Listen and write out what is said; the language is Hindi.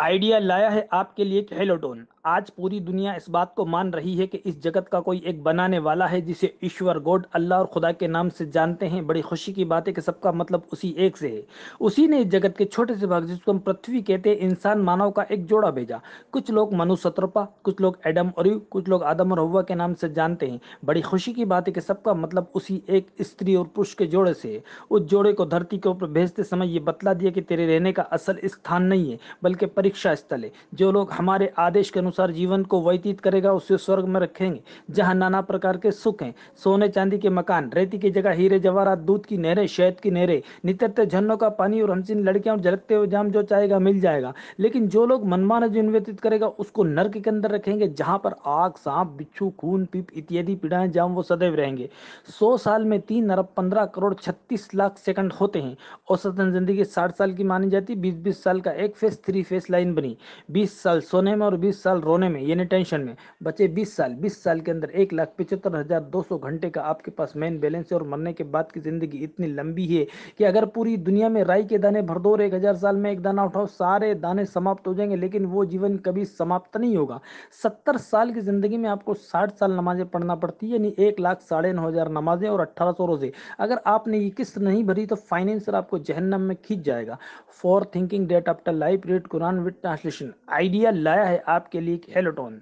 आइडिया लाया है आपके लिए हेलोडोन आज पूरी दुनिया इस बात को मान रही है कि इस जगत का कोई एक बनाने वाला है जिसे ईश्वर गॉड अल्लाह और खुदा के नाम से जानते हैं बड़ी खुशी की बात है कि सबका मतलब उसी एक से है उसी ने इस जगत के छोटे से भाग जिसको हम पृथ्वी कहते हैं इंसान मानव का एक जोड़ा भेजा कुछ लोग मनु सत्रपा कुछ लोग एडम और कुछ लोग आदम और हवा के नाम से जानते हैं बड़ी खुशी की बात है कि सबका मतलब उसी एक स्त्री और पुरुष के जोड़े से है उस जोड़े को धरती के ऊपर भेजते समय ये बतला दिया कि तेरे रहने का असल स्थान नहीं है बल्कि परीक्षा स्थल है जो लोग हमारे आदेश के अनुसार जीवन को व्यतीत करेगा उसे स्वर्ग में रखेंगे जहाँ नाना प्रकार के सुख हैं सोने चांदी के मकान रेती की जगह हीरे जवाहरात दूध की नहरें शहद की नहरें नितरते झरनों का पानी और हमसिन लड़कियां और जलकते हुए जाम जो चाहेगा मिल जाएगा लेकिन जो लोग मनमाना जीवन व्यतीत करेगा उसको नर्क के अंदर रखेंगे जहाँ पर आग सांप बिच्छू खून पीप इत्यादि पीड़ाएं जाम वो सदैव रहेंगे सौ साल में तीन अरब पंद्रह करोड़ छत्तीस लाख सेकंड होते हैं औसतन जिंदगी साठ साल की मानी जाती बीस बीस साल का एक फेस थ्री फेस लाइन बनी 20 साल सोने में और 20 साल रोने में यानी टेंशन में बचे 20 साल 20 साल के अंदर एक लाख पिचहत्तर हज़ार दो सौ घंटे का आपके पास मेन बैलेंस है और मरने के बाद की ज़िंदगी इतनी लंबी है कि अगर पूरी दुनिया में राई के दाने भर दो और एक हज़ार साल में एक दाना उठाओ सारे दाने समाप्त हो जाएंगे लेकिन वो जीवन कभी समाप्त नहीं होगा सत्तर साल की ज़िंदगी में आपको साठ साल नमाजें पढ़ना पड़ती है यानी एक लाख साढ़े नौ हज़ार नमाजें और अट्ठारह सौ रोज़े अगर आपने ये किस्त नहीं भरी तो फाइनेंसर आपको जहन्नम में खींच जाएगा for thinking that after life read Quran with translation idea लाया है आपके लिए एक हेलोटॉन